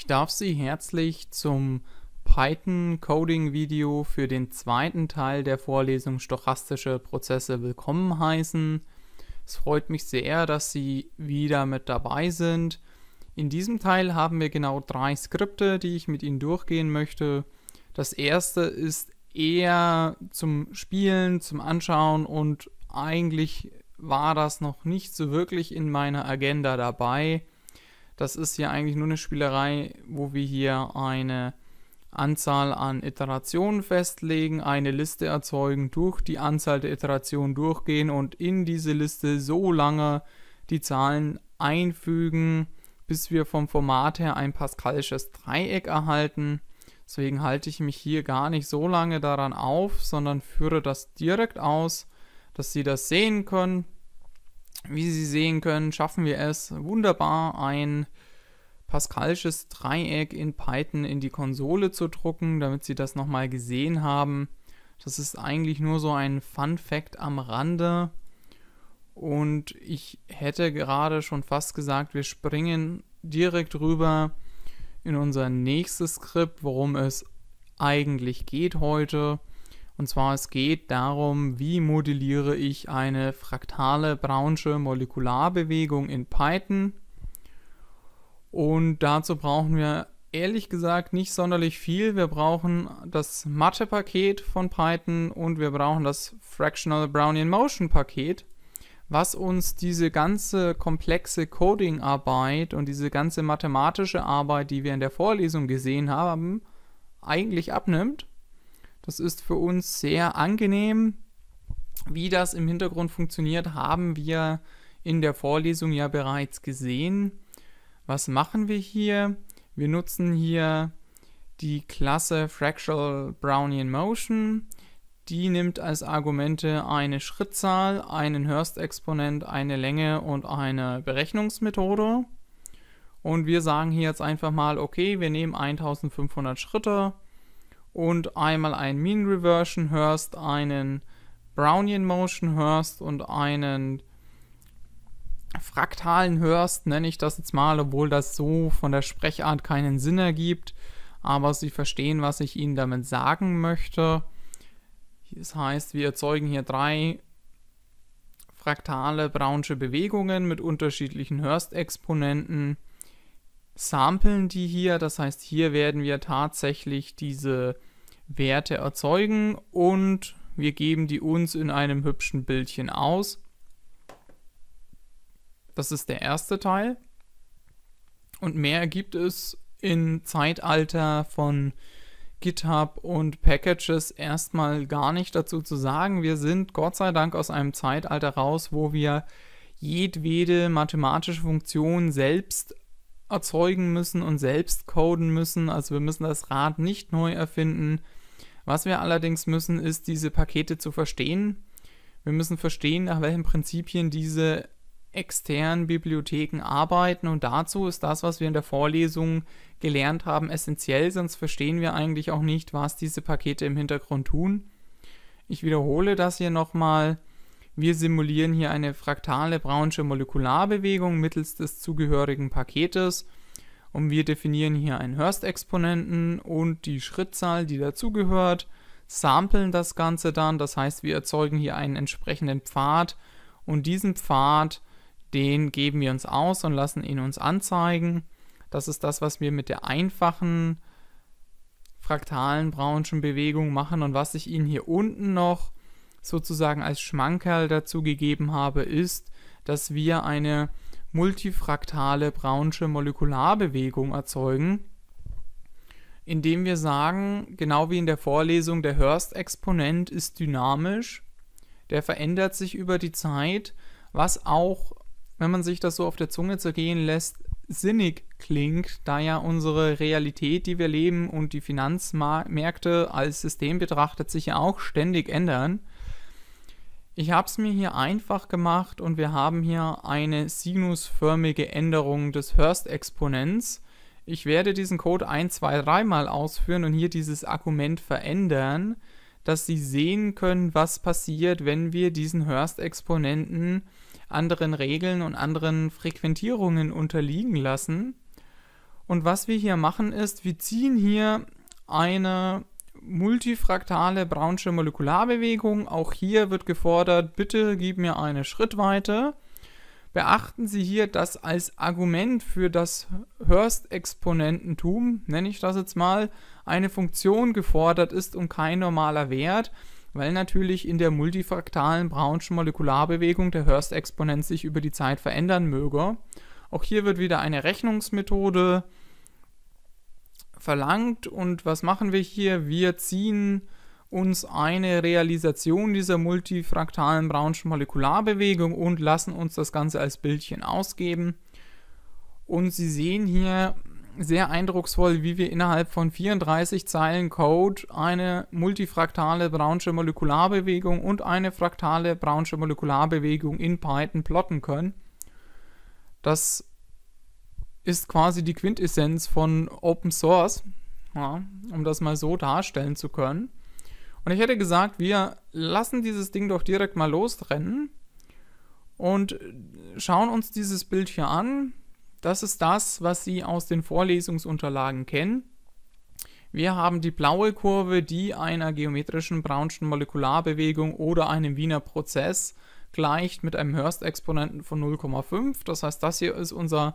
Ich darf Sie herzlich zum Python Coding Video für den zweiten Teil der Vorlesung Stochastische Prozesse willkommen heißen. Es freut mich sehr, dass Sie wieder mit dabei sind. In diesem Teil haben wir genau drei Skripte, die ich mit Ihnen durchgehen möchte. Das erste ist eher zum Spielen, zum Anschauen und eigentlich war das noch nicht so wirklich in meiner Agenda dabei. Das ist hier eigentlich nur eine Spielerei, wo wir hier eine Anzahl an Iterationen festlegen, eine Liste erzeugen, durch die Anzahl der Iterationen durchgehen und in diese Liste so lange die Zahlen einfügen, bis wir vom Format her ein pascalisches Dreieck erhalten. Deswegen halte ich mich hier gar nicht so lange daran auf, sondern führe das direkt aus, dass Sie das sehen können. Wie Sie sehen können, schaffen wir es wunderbar, ein pascalisches Dreieck in Python in die Konsole zu drucken, damit Sie das nochmal gesehen haben. Das ist eigentlich nur so ein Fun Fact am Rande. Und ich hätte gerade schon fast gesagt, wir springen direkt rüber in unser nächstes Skript, worum es eigentlich geht heute. Und zwar es geht darum, wie modelliere ich eine fraktale braunsche Molekularbewegung in Python. Und dazu brauchen wir ehrlich gesagt nicht sonderlich viel. Wir brauchen das Mathe-Paket von Python und wir brauchen das Fractional Brownian Motion-Paket, was uns diese ganze komplexe Coding-Arbeit und diese ganze mathematische Arbeit, die wir in der Vorlesung gesehen haben, eigentlich abnimmt das ist für uns sehr angenehm. Wie das im Hintergrund funktioniert, haben wir in der Vorlesung ja bereits gesehen. Was machen wir hier? Wir nutzen hier die Klasse Fractal Brownian Motion. Die nimmt als Argumente eine Schrittzahl, einen Hurst-Exponent, eine Länge und eine Berechnungsmethode. Und wir sagen hier jetzt einfach mal, okay, wir nehmen 1500 Schritte und einmal einen Mean Reversion hörst, einen Brownian Motion hörst und einen Fraktalen hörst, nenne ich das jetzt mal, obwohl das so von der Sprechart keinen Sinn ergibt, aber Sie verstehen, was ich Ihnen damit sagen möchte. Das heißt, wir erzeugen hier drei fraktale brownsche Bewegungen mit unterschiedlichen hurst exponenten samplen die hier. Das heißt, hier werden wir tatsächlich diese Werte erzeugen und wir geben die uns in einem hübschen Bildchen aus. Das ist der erste Teil. Und mehr gibt es im Zeitalter von GitHub und Packages erstmal gar nicht dazu zu sagen. Wir sind Gott sei Dank aus einem Zeitalter raus, wo wir jedwede mathematische Funktion selbst erzeugen müssen und selbst coden müssen. Also wir müssen das Rad nicht neu erfinden. Was wir allerdings müssen, ist diese Pakete zu verstehen. Wir müssen verstehen, nach welchen Prinzipien diese externen Bibliotheken arbeiten und dazu ist das, was wir in der Vorlesung gelernt haben, essentiell, sonst verstehen wir eigentlich auch nicht, was diese Pakete im Hintergrund tun. Ich wiederhole das hier nochmal. Wir simulieren hier eine fraktale braunsche Molekularbewegung mittels des zugehörigen Paketes und wir definieren hier einen Hurst-Exponenten und die Schrittzahl, die dazugehört, samplen das Ganze dann, das heißt wir erzeugen hier einen entsprechenden Pfad und diesen Pfad, den geben wir uns aus und lassen ihn uns anzeigen. Das ist das, was wir mit der einfachen fraktalen Braunschen Bewegung machen und was ich Ihnen hier unten noch sozusagen als Schmankerl dazu gegeben habe, ist, dass wir eine multifraktale Brownsche Molekularbewegung erzeugen, indem wir sagen, genau wie in der Vorlesung, der Hurst-Exponent ist dynamisch, der verändert sich über die Zeit, was auch, wenn man sich das so auf der Zunge zergehen lässt, sinnig klingt, da ja unsere Realität, die wir leben und die Finanzmärkte als System betrachtet, sich ja auch ständig ändern. Ich habe es mir hier einfach gemacht und wir haben hier eine sinusförmige Änderung des Hurst-Exponents. Ich werde diesen Code ein, zwei, dreimal ausführen und hier dieses Argument verändern, dass Sie sehen können, was passiert, wenn wir diesen Hurst-Exponenten anderen Regeln und anderen Frequentierungen unterliegen lassen. Und was wir hier machen ist, wir ziehen hier eine multifraktale Brownsche Molekularbewegung. Auch hier wird gefordert, bitte gib mir eine Schrittweite. Beachten Sie hier, dass als Argument für das Hurst-Exponententum, nenne ich das jetzt mal, eine Funktion gefordert ist und kein normaler Wert, weil natürlich in der multifraktalen Brownschen Molekularbewegung der Hurst-Exponent sich über die Zeit verändern möge. Auch hier wird wieder eine Rechnungsmethode äh, verlangt und was machen wir hier? Wir ziehen uns eine Realisation dieser multifraktalen Brownschen Molekularbewegung und lassen uns das Ganze als Bildchen ausgeben. Und Sie sehen hier sehr eindrucksvoll, wie wir innerhalb von 34 Zeilen Code eine multifraktale Brownsche Molekularbewegung und eine fraktale Brownsche Molekularbewegung in Python plotten können. Das ist quasi die Quintessenz von Open Source, ja, um das mal so darstellen zu können. Und ich hätte gesagt, wir lassen dieses Ding doch direkt mal losrennen und schauen uns dieses Bild hier an. Das ist das, was Sie aus den Vorlesungsunterlagen kennen. Wir haben die blaue Kurve, die einer geometrischen Brownschen Molekularbewegung oder einem Wiener Prozess gleicht mit einem Hurst-Exponenten von 0,5. Das heißt, das hier ist unser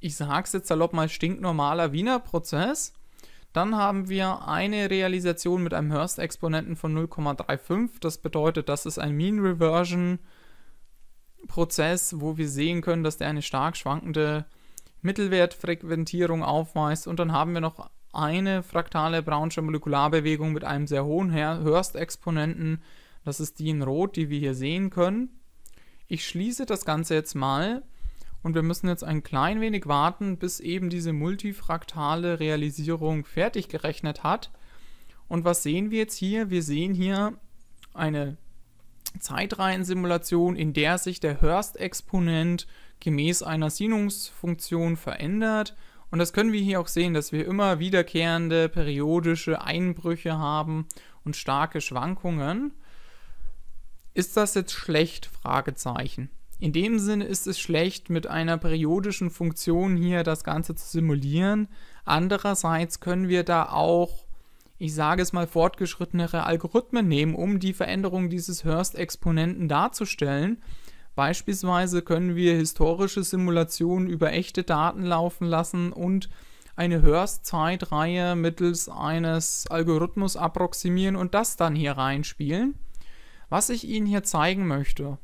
ich sag's jetzt salopp mal, stinknormaler Wiener Prozess. Dann haben wir eine Realisation mit einem Hearst-Exponenten von 0,35. Das bedeutet, das ist ein Mean Reversion Prozess, wo wir sehen können, dass der eine stark schwankende Mittelwertfrequentierung aufweist. Und dann haben wir noch eine fraktale Brownsche Molekularbewegung mit einem sehr hohen Hearst-Exponenten. Das ist die in Rot, die wir hier sehen können. Ich schließe das Ganze jetzt mal und wir müssen jetzt ein klein wenig warten, bis eben diese multifraktale Realisierung fertig gerechnet hat. Und was sehen wir jetzt hier? Wir sehen hier eine Zeitreihensimulation, in der sich der Hurst-Exponent gemäß einer Sinusfunktion verändert. Und das können wir hier auch sehen, dass wir immer wiederkehrende periodische Einbrüche haben und starke Schwankungen. Ist das jetzt schlecht? Fragezeichen. In dem Sinne ist es schlecht, mit einer periodischen Funktion hier das Ganze zu simulieren. Andererseits können wir da auch, ich sage es mal, fortgeschrittenere Algorithmen nehmen, um die Veränderung dieses Hurst-Exponenten darzustellen. Beispielsweise können wir historische Simulationen über echte Daten laufen lassen und eine Hurst-Zeitreihe mittels eines Algorithmus approximieren und das dann hier reinspielen. Was ich Ihnen hier zeigen möchte,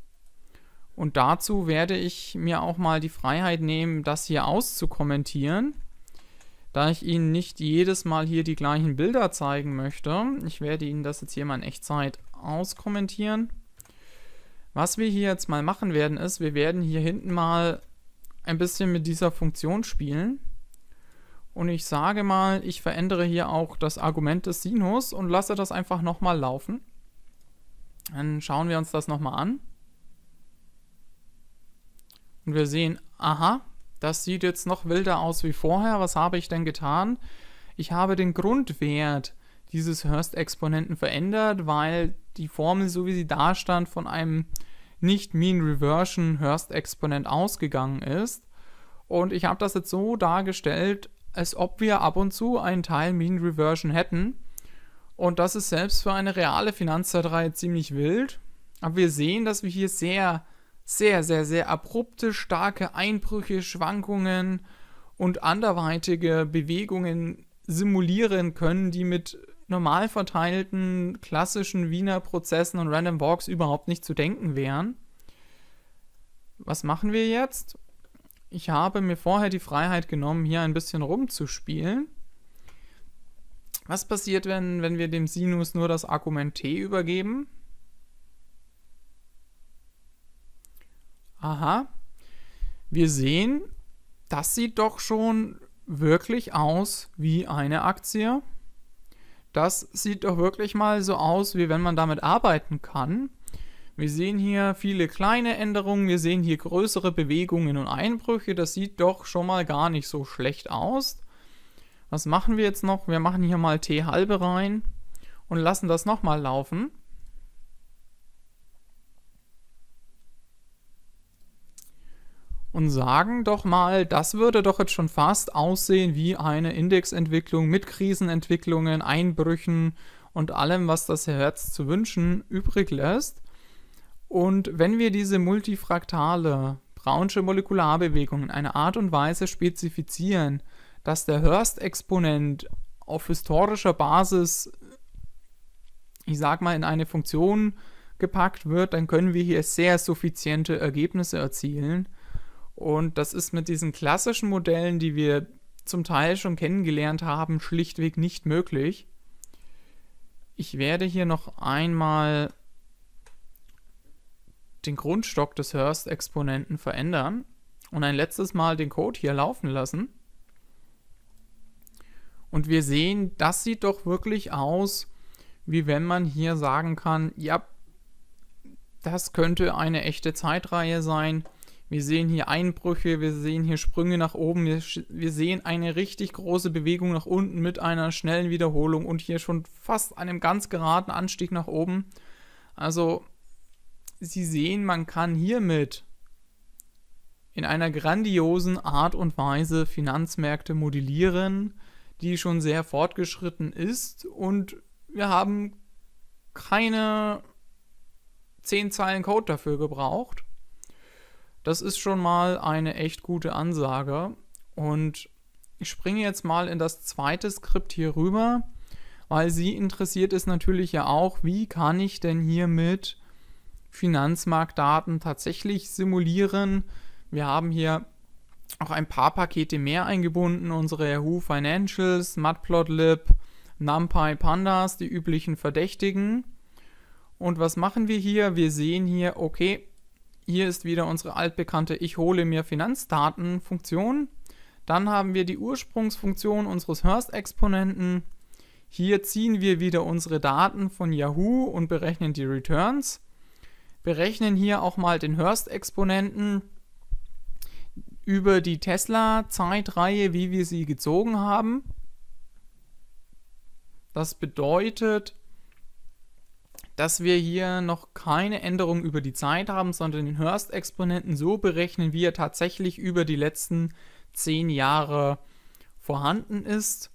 und dazu werde ich mir auch mal die Freiheit nehmen, das hier auszukommentieren, da ich Ihnen nicht jedes Mal hier die gleichen Bilder zeigen möchte. Ich werde Ihnen das jetzt hier mal in Echtzeit auskommentieren. Was wir hier jetzt mal machen werden, ist, wir werden hier hinten mal ein bisschen mit dieser Funktion spielen. Und ich sage mal, ich verändere hier auch das Argument des Sinus und lasse das einfach nochmal laufen. Dann schauen wir uns das nochmal an und wir sehen, aha, das sieht jetzt noch wilder aus wie vorher. Was habe ich denn getan? Ich habe den Grundwert dieses Hearst-Exponenten verändert, weil die Formel, so wie sie da stand, von einem nicht Mean Reversion Hearst-Exponent ausgegangen ist. Und ich habe das jetzt so dargestellt, als ob wir ab und zu einen Teil Mean Reversion hätten. Und das ist selbst für eine reale Finanzzeitreihe ziemlich wild. Aber wir sehen, dass wir hier sehr sehr, sehr, sehr abrupte, starke Einbrüche, Schwankungen und anderweitige Bewegungen simulieren können, die mit normal verteilten klassischen Wiener Prozessen und Random Walks überhaupt nicht zu denken wären. Was machen wir jetzt? Ich habe mir vorher die Freiheit genommen, hier ein bisschen rumzuspielen. Was passiert, wenn, wenn wir dem Sinus nur das Argument t übergeben? aha, wir sehen, das sieht doch schon wirklich aus wie eine Aktie. Das sieht doch wirklich mal so aus, wie wenn man damit arbeiten kann. Wir sehen hier viele kleine Änderungen, wir sehen hier größere Bewegungen und Einbrüche. Das sieht doch schon mal gar nicht so schlecht aus. Was machen wir jetzt noch? Wir machen hier mal T halbe rein und lassen das nochmal laufen. und sagen doch mal, das würde doch jetzt schon fast aussehen wie eine Indexentwicklung mit Krisenentwicklungen, Einbrüchen und allem, was das Herz zu wünschen übrig lässt. Und wenn wir diese multifraktale braunsche Molekularbewegung in einer Art und Weise spezifizieren, dass der Hurst-Exponent auf historischer Basis, ich sag mal, in eine Funktion gepackt wird, dann können wir hier sehr suffiziente Ergebnisse erzielen. Und das ist mit diesen klassischen Modellen, die wir zum Teil schon kennengelernt haben, schlichtweg nicht möglich. Ich werde hier noch einmal den Grundstock des Hearst-Exponenten verändern und ein letztes Mal den Code hier laufen lassen. Und wir sehen, das sieht doch wirklich aus, wie wenn man hier sagen kann, ja, das könnte eine echte Zeitreihe sein wir sehen hier Einbrüche, wir sehen hier Sprünge nach oben, wir, wir, sehen eine richtig große Bewegung nach unten mit einer schnellen Wiederholung und hier schon fast einem ganz geraden Anstieg nach oben. Also, Sie sehen, man kann hiermit in einer grandiosen Art und Weise Finanzmärkte modellieren, die schon sehr fortgeschritten ist und wir haben keine 10 Zeilen Code dafür gebraucht das ist schon mal eine echt gute Ansage. Und ich springe jetzt mal in das zweite Skript hier rüber, weil sie interessiert ist natürlich ja auch, wie kann ich denn hier mit Finanzmarktdaten tatsächlich simulieren. Wir haben hier auch ein paar Pakete mehr eingebunden, unsere Yahoo Financials, Matplotlib, NumPy Pandas, die üblichen Verdächtigen. Und was machen wir hier? Wir sehen hier, okay, hier ist wieder unsere altbekannte Ich hole mir Finanzdaten Funktion. Dann haben wir die Ursprungsfunktion unseres hurst exponenten Hier ziehen wir wieder unsere Daten von Yahoo und berechnen die Returns. Berechnen hier auch mal den hurst exponenten über die Tesla-Zeitreihe, wie wir sie gezogen haben. Das bedeutet, dass wir hier noch keine Änderung über die Zeit haben, sondern den Hurst-Exponenten so berechnen, wie er tatsächlich über die letzten 10 Jahre vorhanden ist.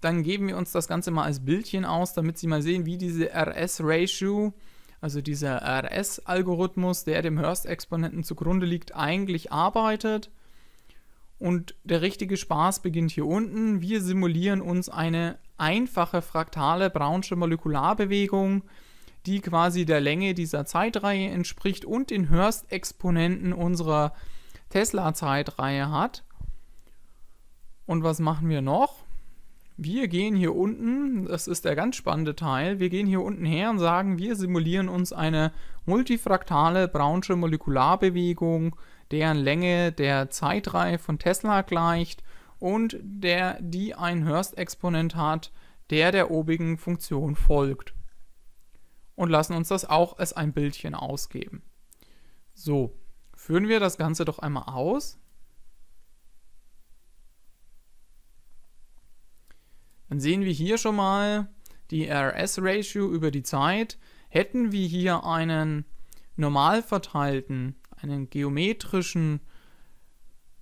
Dann geben wir uns das Ganze mal als Bildchen aus, damit Sie mal sehen, wie diese RS-Ratio, also dieser RS-Algorithmus, der dem Hurst-Exponenten zugrunde liegt, eigentlich arbeitet. Und der richtige Spaß beginnt hier unten. Wir simulieren uns eine einfache fraktale Brownsche Molekularbewegung die quasi der Länge dieser Zeitreihe entspricht und den Hurst-Exponenten unserer Tesla-Zeitreihe hat. Und was machen wir noch? Wir gehen hier unten, das ist der ganz spannende Teil, wir gehen hier unten her und sagen, wir simulieren uns eine multifraktale brownsche Molekularbewegung, deren Länge der Zeitreihe von Tesla gleicht und der, die ein Hurst-Exponent hat, der der obigen Funktion folgt und lassen uns das auch als ein Bildchen ausgeben. So, führen wir das Ganze doch einmal aus. Dann sehen wir hier schon mal die RS-Ratio über die Zeit. Hätten wir hier einen normal verteilten, einen geometrischen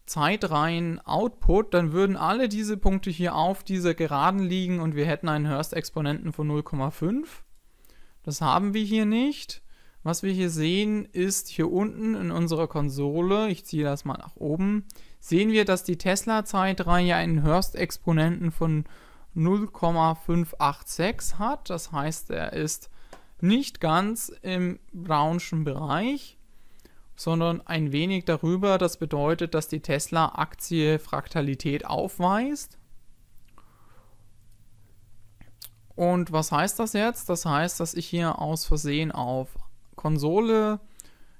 Zeitreihen-Output, dann würden alle diese Punkte hier auf dieser Geraden liegen und wir hätten einen Hurst-Exponenten von 0,5. Das haben wir hier nicht. Was wir hier sehen, ist hier unten in unserer Konsole, ich ziehe das mal nach oben, sehen wir, dass die Tesla-Zeitreihe einen Hurst-Exponenten von 0,586 hat. Das heißt, er ist nicht ganz im Brownschen Bereich, sondern ein wenig darüber. Das bedeutet, dass die Tesla-Aktie Fraktalität aufweist. Und was heißt das jetzt? Das heißt, dass ich hier aus Versehen auf Konsole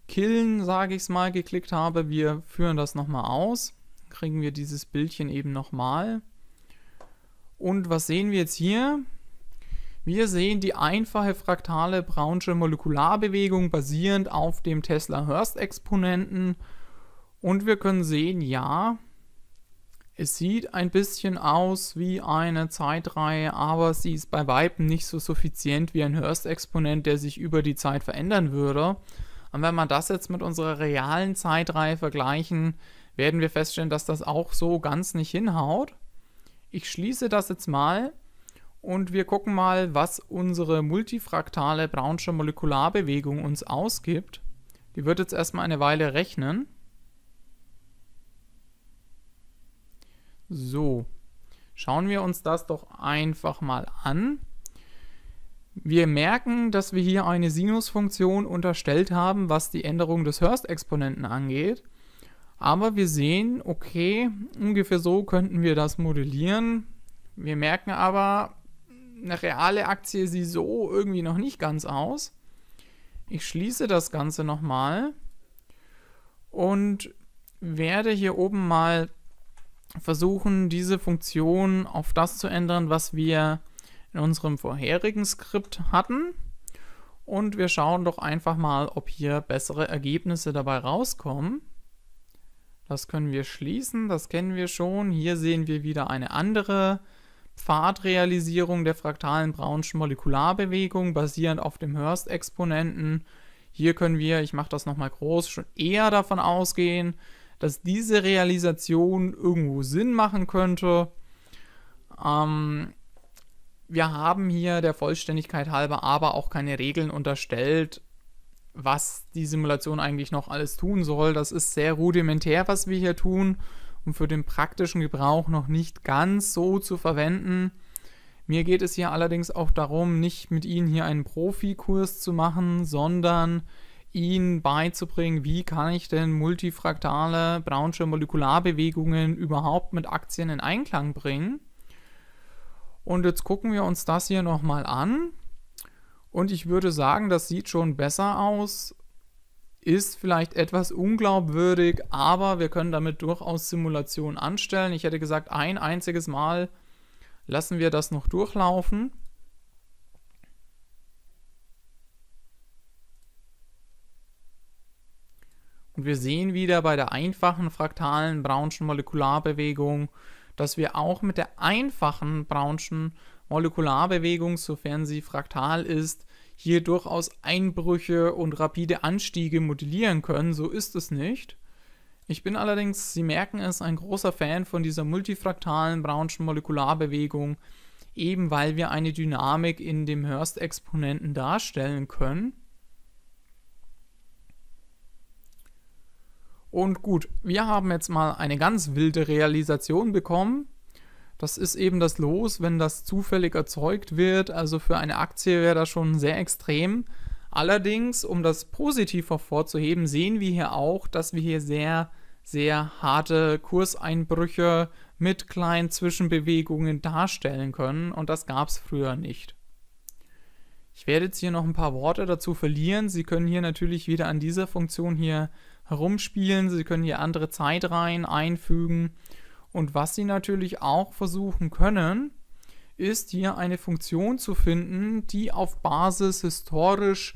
killen, sage ich es mal, geklickt habe. Wir führen das nochmal aus. Kriegen wir dieses Bildchen eben nochmal. Und was sehen wir jetzt hier? Wir sehen die einfache fraktale Brownsche Molekularbewegung basierend auf dem Tesla-Hurst-Exponenten. Und wir können sehen, ja, es sieht ein bisschen aus wie eine Zeitreihe, aber sie ist bei Weitem nicht so suffizient wie ein Hearst-Exponent, der sich über die Zeit verändern würde. Und wenn wir das jetzt mit unserer realen Zeitreihe vergleichen, werden wir feststellen, dass das auch so ganz nicht hinhaut. Ich schließe das jetzt mal und wir gucken mal, was unsere multifraktale Brownsche Molekularbewegung uns ausgibt. Die wird jetzt erstmal eine Weile rechnen. So, schauen wir uns das doch einfach mal an. Wir merken, dass wir hier eine Sinusfunktion unterstellt haben, was die Änderung des Hurst-Exponenten angeht. Aber wir sehen, okay, ungefähr so könnten wir das modellieren. Wir merken aber, eine reale Aktie sieht so irgendwie noch nicht ganz aus. Ich schließe das Ganze nochmal und werde hier oben mal versuchen, diese Funktion auf das zu ändern, was wir in unserem vorherigen Skript hatten. Und wir schauen doch einfach mal, ob hier bessere Ergebnisse dabei rauskommen. Das können wir schließen, das kennen wir schon. Hier sehen wir wieder eine andere Pfadrealisierung der fraktalen Brownschen Molekularbewegung basierend auf dem Hurst-Exponenten. Hier können wir, ich mache das nochmal groß, schon eher davon ausgehen, dass diese Realisation irgendwo Sinn machen könnte. Ähm, wir haben hier der Vollständigkeit halber aber auch keine Regeln unterstellt, was die Simulation eigentlich noch alles tun soll. Das ist sehr rudimentär, was wir hier tun und für den praktischen Gebrauch noch nicht ganz so zu verwenden. Mir geht es hier allerdings auch darum, nicht mit Ihnen hier einen Profikurs zu machen, sondern ihnen beizubringen, wie kann ich denn multifraktale Brownsche Molekularbewegungen überhaupt mit Aktien in Einklang bringen. Und jetzt gucken wir uns das hier nochmal an. Und ich würde sagen, das sieht schon besser aus. Ist vielleicht etwas unglaubwürdig, aber wir können damit durchaus Simulationen anstellen. Ich hätte gesagt, ein einziges Mal lassen wir das noch durchlaufen. Und wir sehen wieder bei der einfachen fraktalen Brownschen Molekularbewegung, dass wir auch mit der einfachen Brownschen Molekularbewegung, sofern sie fraktal ist, hier durchaus Einbrüche und rapide Anstiege modellieren können. So ist es nicht. Ich bin allerdings, Sie merken es, ein großer Fan von dieser multifraktalen Brownschen Molekularbewegung, eben weil wir eine Dynamik in dem Hurst-Exponenten darstellen können. Und gut, wir haben jetzt mal eine ganz wilde Realisation bekommen. Das ist eben das Los, wenn das zufällig erzeugt wird. Also für eine Aktie wäre das schon sehr extrem. Allerdings, um das positiv hervorzuheben, sehen wir hier auch, dass wir hier sehr, sehr harte Kurseinbrüche mit kleinen Zwischenbewegungen darstellen können. Und das gab es früher nicht. Ich werde jetzt hier noch ein paar Worte dazu verlieren. Sie können hier natürlich wieder an dieser Funktion hier herumspielen. Sie können hier andere Zeitreihen einfügen. Und was Sie natürlich auch versuchen können, ist hier eine Funktion zu finden, die auf Basis historisch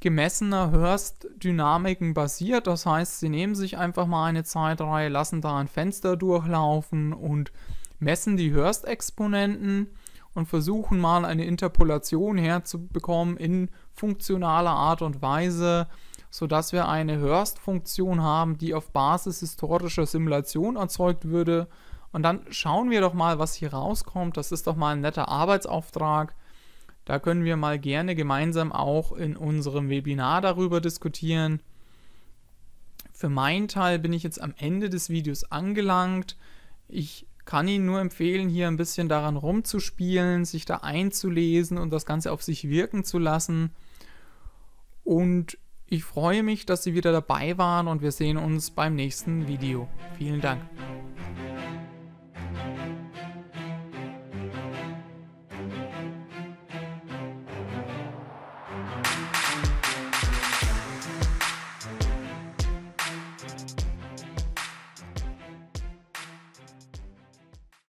gemessener Hörst-Dynamiken basiert. Das heißt, Sie nehmen sich einfach mal eine Zeitreihe, lassen da ein Fenster durchlaufen und messen die Hörst-Exponenten und versuchen mal eine Interpolation herzubekommen in funktionaler Art und Weise, sodass wir eine Hurst-Funktion haben, die auf Basis historischer Simulation erzeugt würde. Und dann schauen wir doch mal, was hier rauskommt. Das ist doch mal ein netter Arbeitsauftrag. Da können wir mal gerne gemeinsam auch in unserem Webinar darüber diskutieren. Für meinen Teil bin ich jetzt am Ende des Videos angelangt. Ich kann Ihnen nur empfehlen, hier ein bisschen daran rumzuspielen, sich da einzulesen und das Ganze auf sich wirken zu lassen. Und ich freue mich, dass Sie wieder dabei waren und wir sehen uns beim nächsten Video. Vielen Dank.